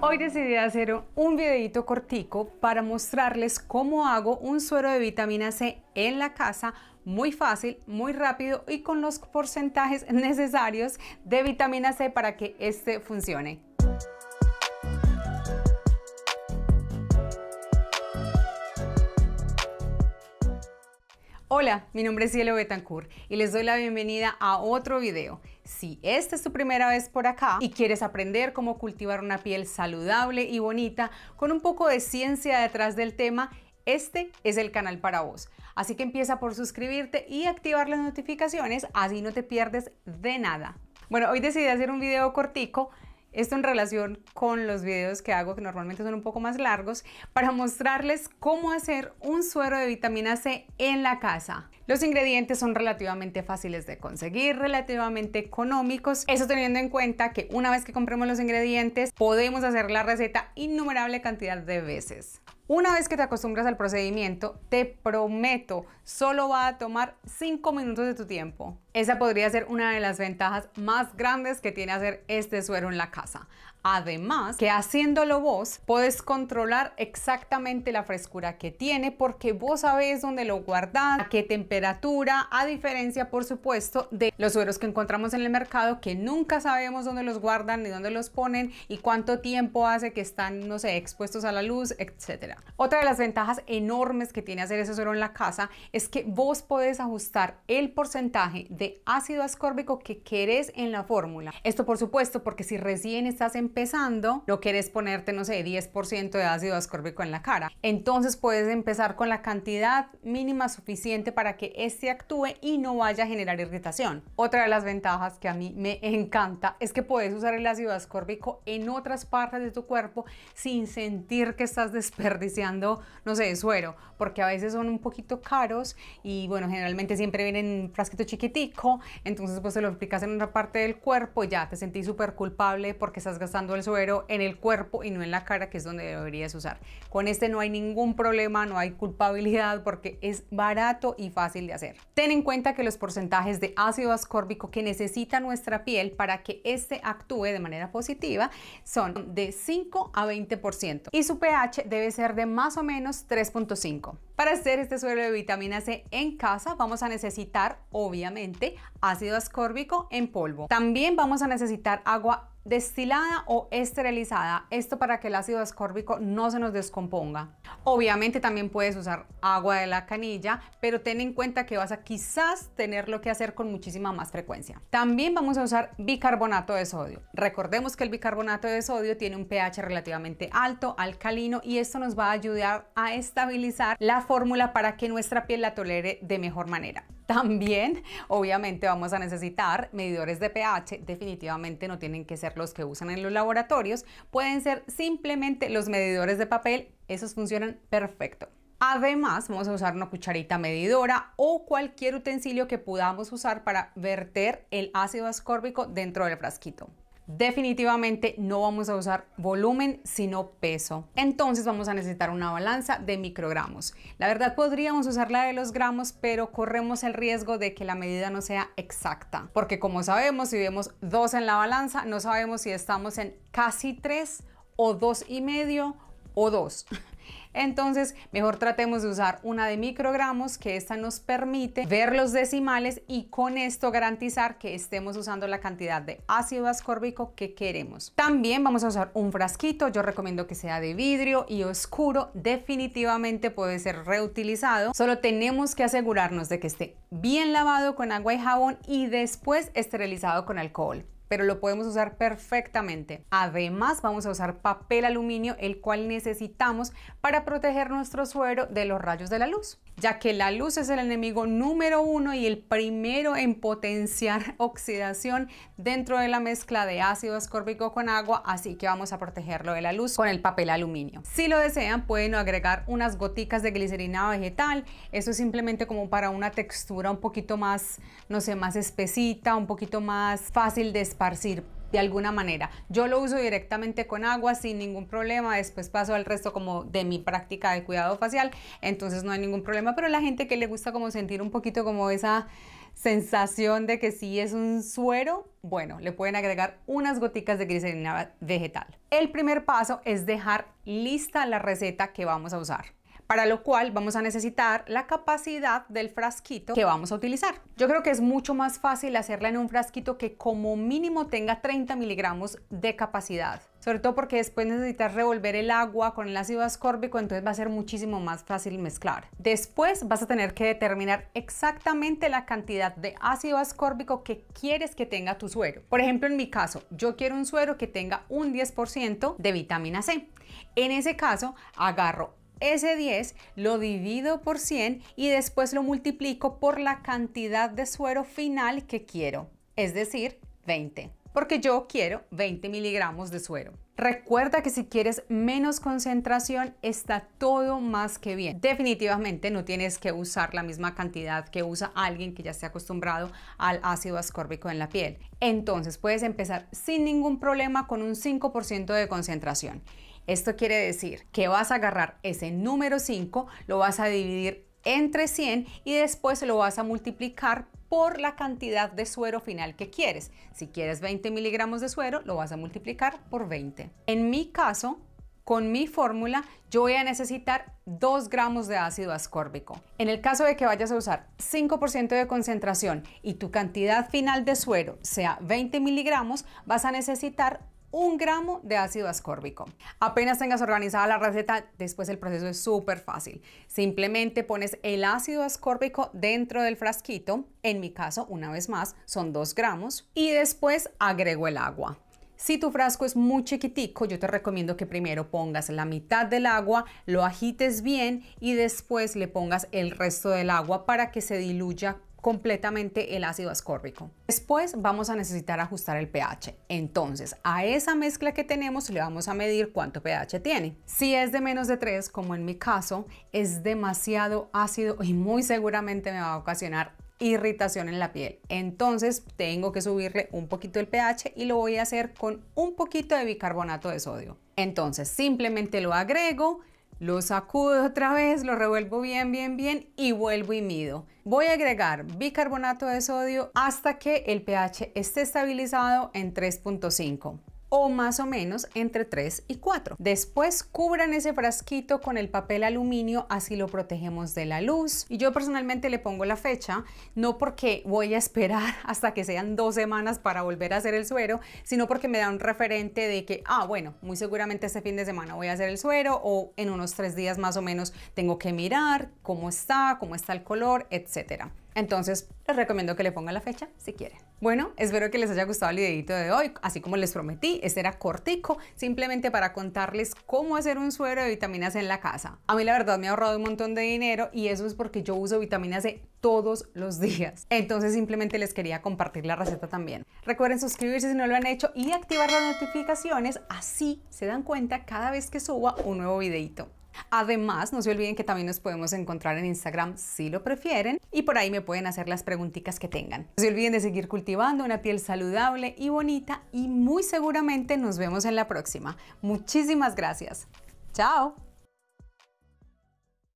Hoy decidí hacer un videito cortico para mostrarles cómo hago un suero de vitamina C en la casa, muy fácil, muy rápido y con los porcentajes necesarios de vitamina C para que este funcione. Hola, mi nombre es Cielo Betancourt y les doy la bienvenida a otro video. Si esta es tu primera vez por acá y quieres aprender cómo cultivar una piel saludable y bonita con un poco de ciencia detrás del tema, este es el canal para vos. Así que empieza por suscribirte y activar las notificaciones, así no te pierdes de nada. Bueno, hoy decidí hacer un video cortico esto en relación con los videos que hago, que normalmente son un poco más largos, para mostrarles cómo hacer un suero de vitamina C en la casa. Los ingredientes son relativamente fáciles de conseguir, relativamente económicos. Eso teniendo en cuenta que una vez que compremos los ingredientes, podemos hacer la receta innumerable cantidad de veces. Una vez que te acostumbras al procedimiento, te prometo, solo va a tomar 5 minutos de tu tiempo. Esa podría ser una de las ventajas más grandes que tiene hacer este suero en la casa. Además, que haciéndolo vos, podés controlar exactamente la frescura que tiene porque vos sabés dónde lo guardás, a qué temperatura, a diferencia, por supuesto, de los sueros que encontramos en el mercado que nunca sabemos dónde los guardan ni dónde los ponen y cuánto tiempo hace que están, no sé, expuestos a la luz, etc. Otra de las ventajas enormes que tiene hacer ese suero en la casa es que vos podés ajustar el porcentaje ácido ascórbico que querés en la fórmula. Esto por supuesto porque si recién estás empezando, no querés ponerte, no sé, 10% de ácido ascórbico en la cara. Entonces puedes empezar con la cantidad mínima suficiente para que este actúe y no vaya a generar irritación. Otra de las ventajas que a mí me encanta es que puedes usar el ácido ascórbico en otras partes de tu cuerpo sin sentir que estás desperdiciando, no sé, suero, porque a veces son un poquito caros y bueno, generalmente siempre vienen frasquitos chiquititos entonces pues se lo aplicas en una parte del cuerpo y ya te sentís súper culpable porque estás gastando el suero en el cuerpo y no en la cara, que es donde deberías usar. Con este no hay ningún problema, no hay culpabilidad porque es barato y fácil de hacer. Ten en cuenta que los porcentajes de ácido ascórbico que necesita nuestra piel para que este actúe de manera positiva son de 5 a 20% y su pH debe ser de más o menos 3.5. Para hacer este suelo de vitamina C en casa vamos a necesitar obviamente ácido ascórbico en polvo. También vamos a necesitar agua destilada o esterilizada. Esto para que el ácido ascórbico no se nos descomponga. Obviamente también puedes usar agua de la canilla, pero ten en cuenta que vas a quizás tenerlo que hacer con muchísima más frecuencia. También vamos a usar bicarbonato de sodio. Recordemos que el bicarbonato de sodio tiene un pH relativamente alto, alcalino, y esto nos va a ayudar a estabilizar la fórmula para que nuestra piel la tolere de mejor manera. También, obviamente, vamos a necesitar medidores de pH. Definitivamente no tienen que ser los que usan en los laboratorios. Pueden ser simplemente los medidores de papel. Esos funcionan perfecto. Además, vamos a usar una cucharita medidora o cualquier utensilio que podamos usar para verter el ácido ascórbico dentro del frasquito definitivamente no vamos a usar volumen sino peso. Entonces vamos a necesitar una balanza de microgramos. La verdad podríamos usar la de los gramos, pero corremos el riesgo de que la medida no sea exacta. Porque como sabemos, si vemos 2 en la balanza, no sabemos si estamos en casi 3 o dos y medio o dos. Entonces, mejor tratemos de usar una de microgramos, que esta nos permite ver los decimales y con esto garantizar que estemos usando la cantidad de ácido ascórbico que queremos. También vamos a usar un frasquito, yo recomiendo que sea de vidrio y oscuro, definitivamente puede ser reutilizado, solo tenemos que asegurarnos de que esté bien lavado con agua y jabón y después esterilizado con alcohol pero lo podemos usar perfectamente. Además, vamos a usar papel aluminio, el cual necesitamos para proteger nuestro suero de los rayos de la luz, ya que la luz es el enemigo número uno y el primero en potenciar oxidación dentro de la mezcla de ácido ascórbico con agua, así que vamos a protegerlo de la luz con el papel aluminio. Si lo desean, pueden agregar unas goticas de glicerina vegetal, eso es simplemente como para una textura un poquito más, no sé, más espesita, un poquito más fácil de esparcir de alguna manera. Yo lo uso directamente con agua sin ningún problema, después paso al resto como de mi práctica de cuidado facial, entonces no hay ningún problema, pero la gente que le gusta como sentir un poquito como esa sensación de que sí es un suero, bueno, le pueden agregar unas goticas de glicerina vegetal. El primer paso es dejar lista la receta que vamos a usar para lo cual vamos a necesitar la capacidad del frasquito que vamos a utilizar. Yo creo que es mucho más fácil hacerla en un frasquito que como mínimo tenga 30 miligramos de capacidad, sobre todo porque después necesitas revolver el agua con el ácido ascórbico, entonces va a ser muchísimo más fácil mezclar. Después vas a tener que determinar exactamente la cantidad de ácido ascórbico que quieres que tenga tu suero. Por ejemplo, en mi caso, yo quiero un suero que tenga un 10% de vitamina C. En ese caso, agarro ese 10 lo divido por 100 y después lo multiplico por la cantidad de suero final que quiero, es decir, 20 porque yo quiero 20 miligramos de suero. Recuerda que si quieres menos concentración está todo más que bien. Definitivamente no tienes que usar la misma cantidad que usa alguien que ya esté acostumbrado al ácido ascórbico en la piel. Entonces puedes empezar sin ningún problema con un 5% de concentración esto quiere decir que vas a agarrar ese número 5, lo vas a dividir entre 100 y después lo vas a multiplicar por la cantidad de suero final que quieres. Si quieres 20 miligramos de suero, lo vas a multiplicar por 20. En mi caso, con mi fórmula, yo voy a necesitar 2 gramos de ácido ascórbico. En el caso de que vayas a usar 5% de concentración y tu cantidad final de suero sea 20 miligramos, vas a necesitar un gramo de ácido ascórbico. Apenas tengas organizada la receta, después el proceso es súper fácil. Simplemente pones el ácido ascórbico dentro del frasquito, en mi caso, una vez más, son 2 gramos, y después agrego el agua. Si tu frasco es muy chiquitico, yo te recomiendo que primero pongas la mitad del agua, lo agites bien y después le pongas el resto del agua para que se diluya completamente el ácido ascórbico. Después vamos a necesitar ajustar el pH. Entonces, a esa mezcla que tenemos le vamos a medir cuánto pH tiene. Si es de menos de 3, como en mi caso, es demasiado ácido y muy seguramente me va a ocasionar irritación en la piel. Entonces tengo que subirle un poquito el pH y lo voy a hacer con un poquito de bicarbonato de sodio. Entonces simplemente lo agrego, lo sacudo otra vez, lo revuelvo bien, bien, bien y vuelvo y mido. Voy a agregar bicarbonato de sodio hasta que el pH esté estabilizado en 3.5 o más o menos entre 3 y 4. Después cubran ese frasquito con el papel aluminio, así lo protegemos de la luz. Y yo personalmente le pongo la fecha, no porque voy a esperar hasta que sean dos semanas para volver a hacer el suero, sino porque me da un referente de que, ah, bueno, muy seguramente este fin de semana voy a hacer el suero o en unos tres días más o menos tengo que mirar cómo está, cómo está el color, etcétera. Entonces, les recomiendo que le pongan la fecha si quieren. Bueno, espero que les haya gustado el videito de hoy, así como les prometí, este era cortico, simplemente para contarles cómo hacer un suero de vitaminas en la casa. A mí la verdad me ha ahorrado un montón de dinero y eso es porque yo uso vitamina C e todos los días. Entonces simplemente les quería compartir la receta también. Recuerden suscribirse si no lo han hecho y activar las notificaciones, así se dan cuenta cada vez que suba un nuevo videito. Además, no se olviden que también nos podemos encontrar en Instagram si lo prefieren y por ahí me pueden hacer las preguntitas que tengan. No se olviden de seguir cultivando una piel saludable y bonita y muy seguramente nos vemos en la próxima. Muchísimas gracias. ¡Chao!